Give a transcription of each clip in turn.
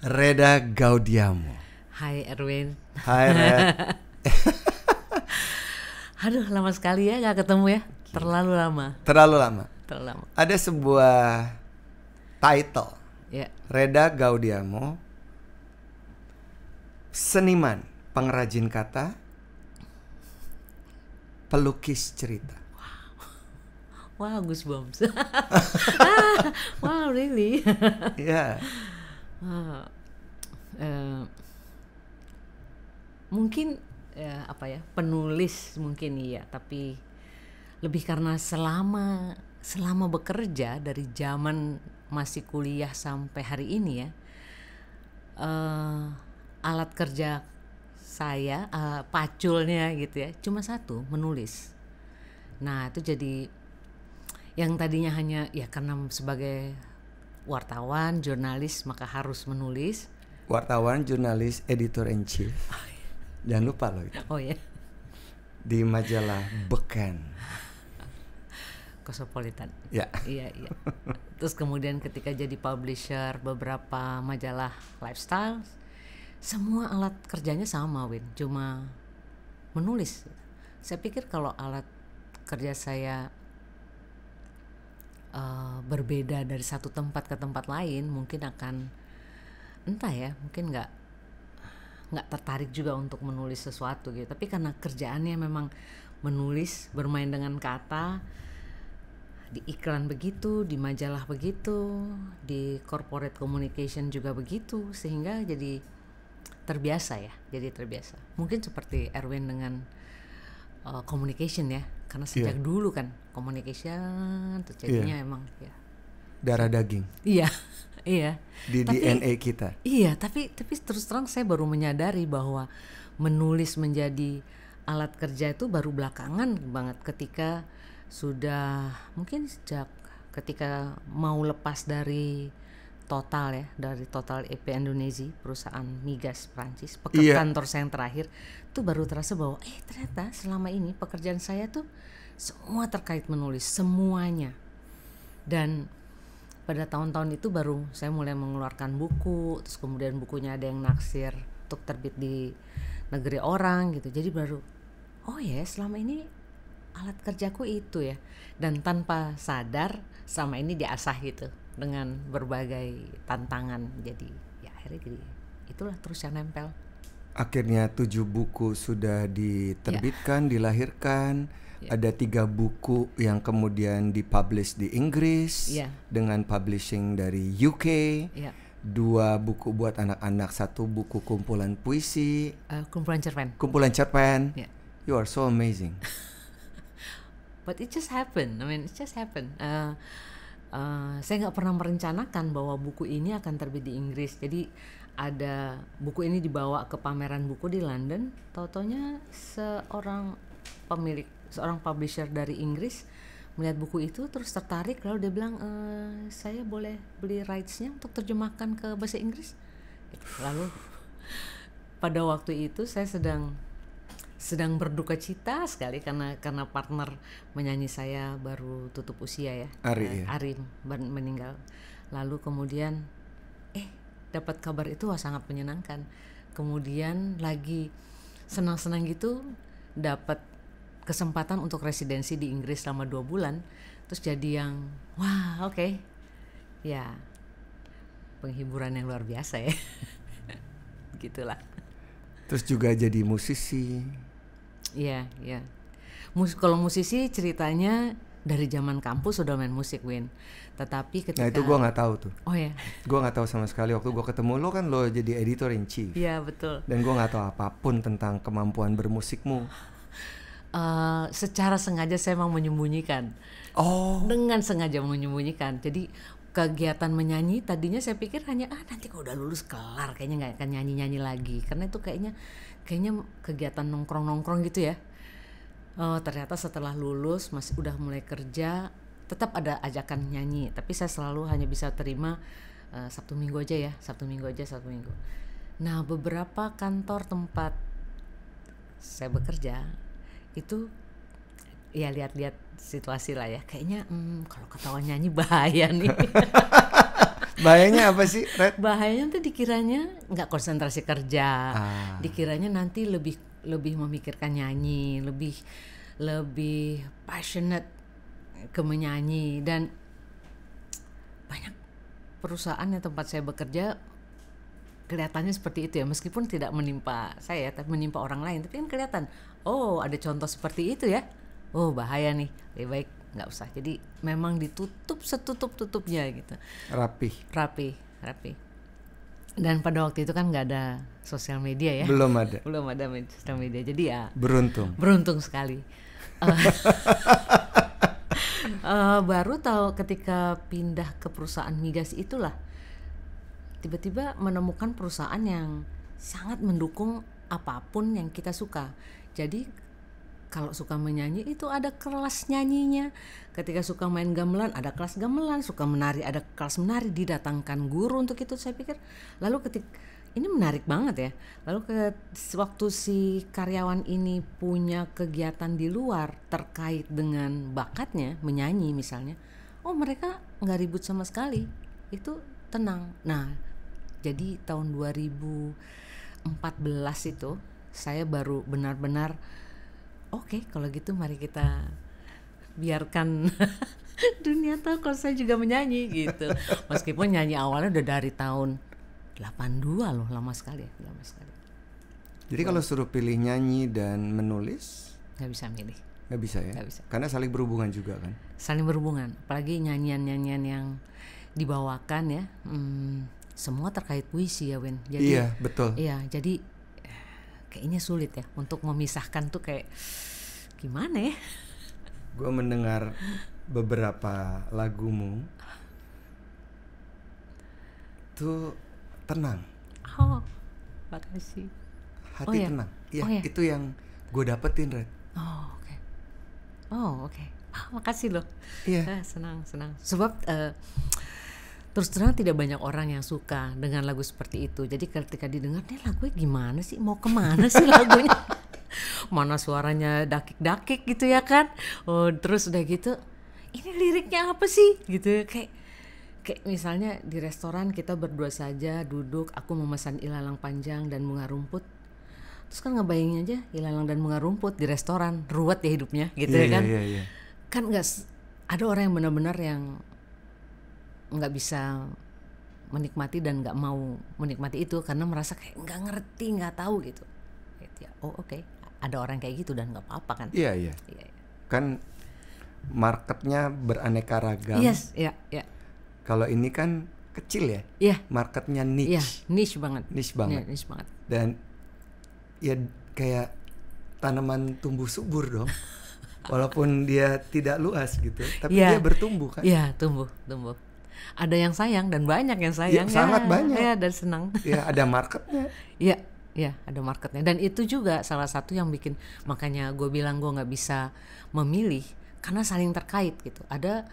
Reda Gaudiamo. Hai Erwin. Hai Red. Aduh lama sekali ya gak ketemu ya. Terlalu lama. Terlalu lama. Terlalu lama. Ada sebuah title. Ya. Reda Gaudiamo. Seniman, pengrajin kata, pelukis cerita. Wow, wow goosebumps. Ah, wow, really? yeah. Eh, eh, mungkin ya, apa ya penulis mungkin iya tapi lebih karena selama selama bekerja dari zaman masih kuliah sampai hari ini ya uh, alat kerja saya uh, paculnya gitu ya cuma satu menulis nah itu jadi yang tadinya hanya ya karena sebagai wartawan, jurnalis maka harus menulis. Wartawan, jurnalis, editor in chief. Oh, iya. Jangan lupa loh itu. Oh ya. Di majalah Beken. Kosopolitan. Ya. Iya, iya. Terus kemudian ketika jadi publisher beberapa majalah lifestyle, semua alat kerjanya sama, Win. Cuma menulis. Saya pikir kalau alat kerja saya Eh, berbeda dari satu tempat ke tempat lain mungkin akan entah ya mungkin nggak nggak tertarik juga untuk menulis sesuatu gitu tapi karena kerjaannya memang menulis bermain dengan kata di iklan begitu di majalah begitu di corporate communication juga begitu sehingga jadi terbiasa ya jadi terbiasa mungkin seperti Erwin dengan uh, communication ya karena iya. sejak yeah. dulu kan communication tuh iya. jadinya yeah. emang ya darah daging iya iya di tapi, DNA kita iya tapi tapi terus terang saya baru menyadari bahwa menulis menjadi alat kerja itu baru belakangan banget ketika sudah mungkin sejak ketika mau lepas dari total ya dari total EP Indonesia perusahaan migas Prancis pekerjaan yeah. kantor saya yang terakhir tuh baru terasa bahwa eh ternyata selama ini pekerjaan saya tuh semua terkait menulis semuanya dan pada tahun-tahun itu baru saya mulai mengeluarkan buku terus kemudian bukunya ada yang naksir untuk terbit di negeri orang gitu jadi baru oh ya selama ini alat kerjaku itu ya dan tanpa sadar sama ini diasah gitu dengan berbagai tantangan jadi ya akhirnya jadi itulah terus yang nempel akhirnya tujuh buku sudah diterbitkan yeah. dilahirkan yeah. ada tiga buku yang kemudian dipublish di Inggris yeah. dengan publishing dari UK yeah. dua buku buat anak-anak satu buku kumpulan puisi uh, kumpulan cerpen kumpulan cerpen yeah. you are so amazing but it just happened I mean it just happened uh, uh, saya nggak pernah merencanakan bahwa buku ini akan terbit di Inggris. Jadi ada buku ini dibawa ke pameran buku di London. Tautonya seorang pemilik, seorang publisher dari Inggris melihat buku itu terus tertarik lalu dia bilang e, saya boleh beli rights-nya untuk terjemahkan ke bahasa Inggris. Gitu. Lalu pada waktu itu saya sedang sedang berduka cita sekali karena karena partner menyanyi saya baru tutup usia ya. Ari. Uh, Ari meninggal. Lalu kemudian eh dapat kabar itu wah sangat menyenangkan. Kemudian lagi senang-senang gitu dapat kesempatan untuk residensi di Inggris selama dua bulan. Terus jadi yang wah oke okay. ya penghiburan yang luar biasa ya. gitulah Terus juga jadi musisi Iya, iya. Mus kalau musisi ceritanya dari zaman kampus sudah main musik Win. Tetapi nah, ketika Nah, itu gua nggak tahu tuh. Oh ya. Gua nggak tahu sama sekali waktu gua ketemu lo kan lo jadi editor in chief. Iya, betul. Dan gua nggak tahu apapun tentang kemampuan bermusikmu. Uh, secara sengaja saya mau menyembunyikan. Oh. Dengan sengaja menyembunyikan. Jadi kegiatan menyanyi tadinya saya pikir hanya ah nanti kalau udah lulus kelar kayaknya nggak akan nyanyi nyanyi lagi karena itu kayaknya kayaknya kegiatan nongkrong-nongkrong gitu ya. oh, ternyata setelah lulus masih udah mulai kerja tetap ada ajakan nyanyi tapi saya selalu hanya bisa terima uh, Sabtu Minggu aja ya Sabtu Minggu aja Sabtu Minggu nah beberapa kantor tempat saya bekerja itu ya lihat-lihat situasi lah ya kayaknya hmm, kalau ketawa nyanyi bahaya nih Bahayanya apa sih, Red? Bahayanya tuh dikiranya nggak konsentrasi kerja, ah. dikiranya nanti lebih lebih memikirkan nyanyi, lebih lebih passionate ke menyanyi dan banyak perusahaan yang tempat saya bekerja kelihatannya seperti itu ya meskipun tidak menimpa saya tapi menimpa orang lain tapi kan kelihatan oh ada contoh seperti itu ya oh bahaya nih lebih baik nggak usah jadi memang ditutup setutup tutupnya gitu rapi rapi rapi dan pada waktu itu kan nggak ada sosial media ya belum ada belum ada sosial media jadi ya beruntung beruntung sekali uh, baru tahu ketika pindah ke perusahaan migas itulah tiba-tiba menemukan perusahaan yang sangat mendukung apapun yang kita suka jadi kalau suka menyanyi itu ada kelas nyanyinya ketika suka main gamelan ada kelas gamelan suka menari ada kelas menari didatangkan guru untuk itu saya pikir lalu ketika ini menarik banget ya lalu ke waktu si karyawan ini punya kegiatan di luar terkait dengan bakatnya menyanyi misalnya oh mereka nggak ribut sama sekali itu tenang nah jadi tahun 2014 itu saya baru benar-benar Oke, okay, kalau gitu mari kita biarkan dunia tahu kalau saya juga menyanyi gitu. Meskipun nyanyi awalnya udah dari tahun 82 loh, lama sekali ya, lama sekali. Jadi kalau suruh pilih nyanyi dan menulis nggak bisa milih. Nggak bisa ya? Gak bisa. Karena saling berhubungan juga kan? Saling berhubungan, apalagi nyanyian-nyanyian yang dibawakan ya, hmm, semua terkait puisi ya Win. Jadi, iya betul. Iya, jadi kayaknya sulit ya untuk memisahkan tuh kayak gimana ya? Gue mendengar beberapa lagumu tuh tenang. Oh, makasih. Hati oh, iya. tenang. Iya, oh, ya? itu yang gue dapetin, Red. Oh, oke. Okay. Oh, oke. Okay. Ah, makasih loh. Iya. Yeah. Ah, senang, senang. Sebab uh, terus terang tidak banyak orang yang suka dengan lagu seperti itu jadi ketika didengar nih lagunya gimana sih mau kemana sih lagunya mana suaranya dakik-dakik gitu ya kan oh, terus udah gitu ini liriknya apa sih gitu kayak kayak misalnya di restoran kita berdua saja duduk aku memesan ilalang panjang dan bunga rumput terus kan ngebayangin aja ilalang dan bunga rumput di restoran ruwet ya hidupnya gitu yeah, ya iya, kan yeah, yeah, yeah. kan nggak ada orang yang benar-benar yang nggak bisa menikmati dan nggak mau menikmati itu karena merasa kayak nggak ngerti nggak tahu gitu ya oh oke okay. ada orang kayak gitu dan nggak apa-apa kan iya iya ya, ya. kan marketnya beraneka ragam yes iya iya kalau ini kan kecil ya iya marketnya iya, niche niche banget niche banget ya, niche banget dan ya kayak tanaman tumbuh subur dong walaupun dia tidak luas gitu tapi ya. dia bertumbuh kan iya tumbuh tumbuh ada yang sayang dan banyak yang iya, sayang. Ya, ya. sangat banyak. Ya, dan senang. Ya, ada marketnya. ya ya ada marketnya. Dan itu juga salah satu yang bikin makanya gue bilang gue nggak bisa memilih karena saling terkait gitu. Ada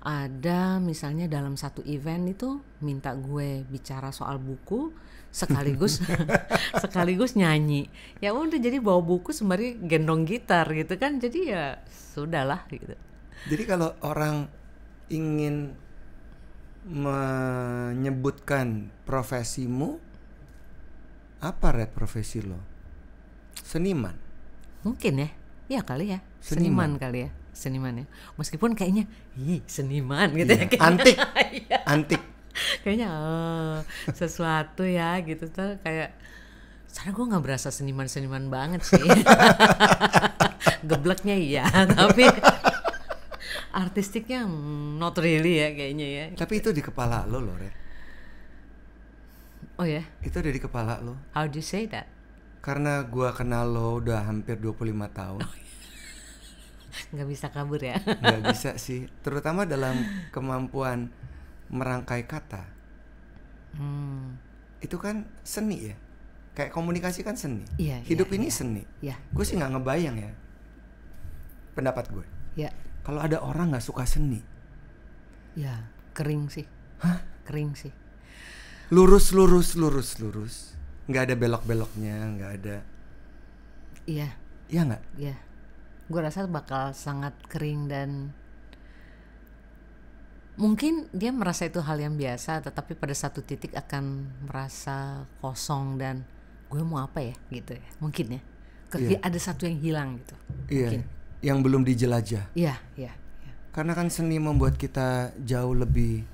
ada misalnya dalam satu event itu minta gue bicara soal buku sekaligus sekaligus nyanyi ya udah jadi bawa buku sembari gendong gitar gitu kan jadi ya sudahlah gitu jadi kalau orang ingin menyebutkan profesimu, apa red profesi lo? Seniman. Mungkin ya. Ya kali ya. Seniman, seniman kali ya. Seniman ya. Meskipun kayaknya, hi seniman gitu ya. iya. ya. Kayaknya. Antik. Iya. Antik. kayaknya oh, sesuatu ya gitu tuh kayak karena gue nggak berasa seniman-seniman banget sih. Gebleknya iya, tapi artistiknya hmm, not really ya kayaknya ya. Tapi itu di kepala lo loh, Re. Oh ya? Itu ada di kepala lo. How do you say that? Karena gua kenal lo udah hampir 25 tahun. Oh, yeah. Gak bisa kabur ya? Gak bisa sih. Terutama dalam kemampuan merangkai kata. Hmm. Itu kan seni ya? Kayak komunikasi kan seni. Iya, Hidup yeah, ini yeah. seni. Iya. Gue sih nggak ngebayang ya. Pendapat gue. Iya kalau ada orang nggak suka seni ya kering sih Hah? kering sih lurus lurus lurus lurus nggak ada belok beloknya nggak ada iya iya nggak iya gue rasa bakal sangat kering dan mungkin dia merasa itu hal yang biasa tetapi pada satu titik akan merasa kosong dan gue mau apa ya gitu ya mungkin ya Ke, yeah. ada satu yang hilang gitu yeah. mungkin yang belum dijelajah. Iya, iya. Ya. Karena kan seni membuat kita jauh lebih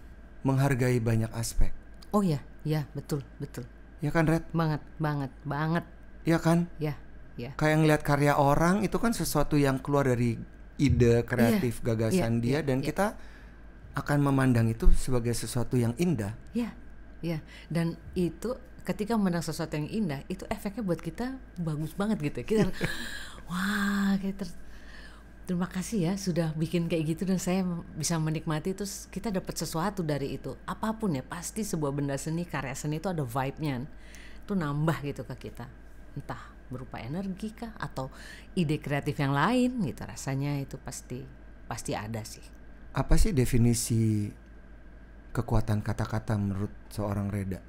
menghargai banyak aspek. Oh iya, iya, betul, betul. Ya kan, Red? Banget, banget, banget. Iya kan? Iya, iya. Kayak ngelihat karya orang itu kan sesuatu yang keluar dari ide kreatif, ya, gagasan ya, dia iya, dan iya. kita akan memandang itu sebagai sesuatu yang indah. Iya. Iya. Dan itu ketika memandang sesuatu yang indah itu efeknya buat kita bagus banget gitu. Ya. Kita wah, kita Terima kasih ya sudah bikin kayak gitu dan saya bisa menikmati terus kita dapat sesuatu dari itu. Apapun ya pasti sebuah benda seni karya seni itu ada vibe-nya. Itu nambah gitu ke kita. Entah berupa energi kah atau ide kreatif yang lain gitu rasanya itu pasti pasti ada sih. Apa sih definisi kekuatan kata-kata menurut seorang Reda?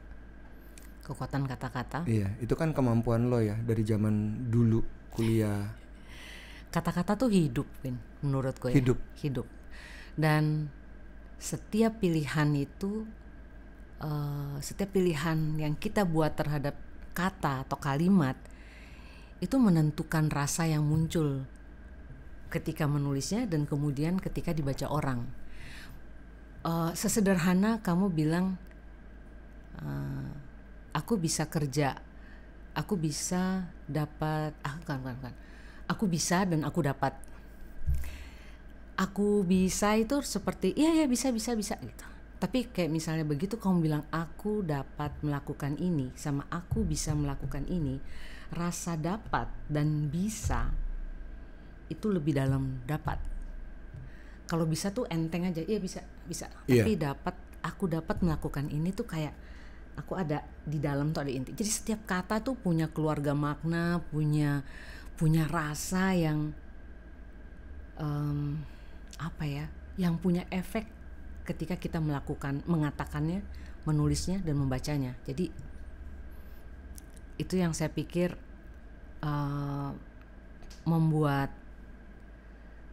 Kekuatan kata-kata? Iya, itu kan kemampuan lo ya dari zaman dulu kuliah kata-kata tuh hidup Win menurut gue ya. hidup hidup dan setiap pilihan itu uh, setiap pilihan yang kita buat terhadap kata atau kalimat itu menentukan rasa yang muncul ketika menulisnya dan kemudian ketika dibaca orang uh, sesederhana kamu bilang uh, aku bisa kerja aku bisa dapat ah bukan bukan bukan aku bisa dan aku dapat aku bisa itu seperti iya ya bisa bisa bisa gitu tapi kayak misalnya begitu kamu bilang aku dapat melakukan ini sama aku bisa melakukan ini rasa dapat dan bisa itu lebih dalam dapat kalau bisa tuh enteng aja iya bisa bisa yeah. tapi dapat aku dapat melakukan ini tuh kayak aku ada di dalam tuh ada inti jadi setiap kata tuh punya keluarga makna punya punya rasa yang um, apa ya yang punya efek ketika kita melakukan mengatakannya menulisnya dan membacanya jadi itu yang saya pikir uh, membuat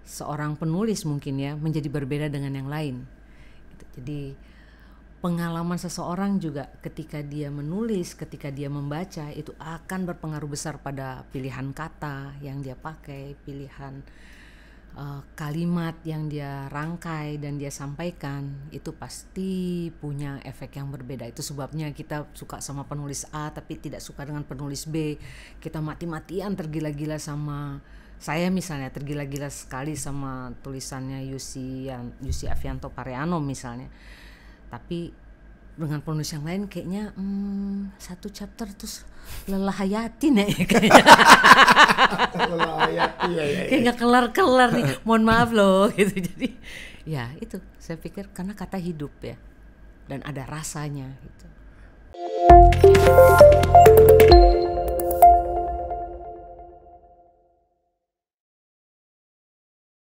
seorang penulis mungkin ya menjadi berbeda dengan yang lain gitu. jadi pengalaman seseorang juga ketika dia menulis, ketika dia membaca itu akan berpengaruh besar pada pilihan kata yang dia pakai, pilihan uh, kalimat yang dia rangkai dan dia sampaikan itu pasti punya efek yang berbeda. Itu sebabnya kita suka sama penulis A tapi tidak suka dengan penulis B. Kita mati-matian tergila-gila sama saya misalnya tergila-gila sekali sama tulisannya Yusi Yusi Avianto Pareano misalnya tapi dengan penulis yang lain kayaknya hmm, satu chapter terus lelah hayati nih kayaknya lelah ya, ya, kayak ya. kelar kelar nih mohon maaf loh gitu jadi ya itu saya pikir karena kata hidup ya dan ada rasanya gitu.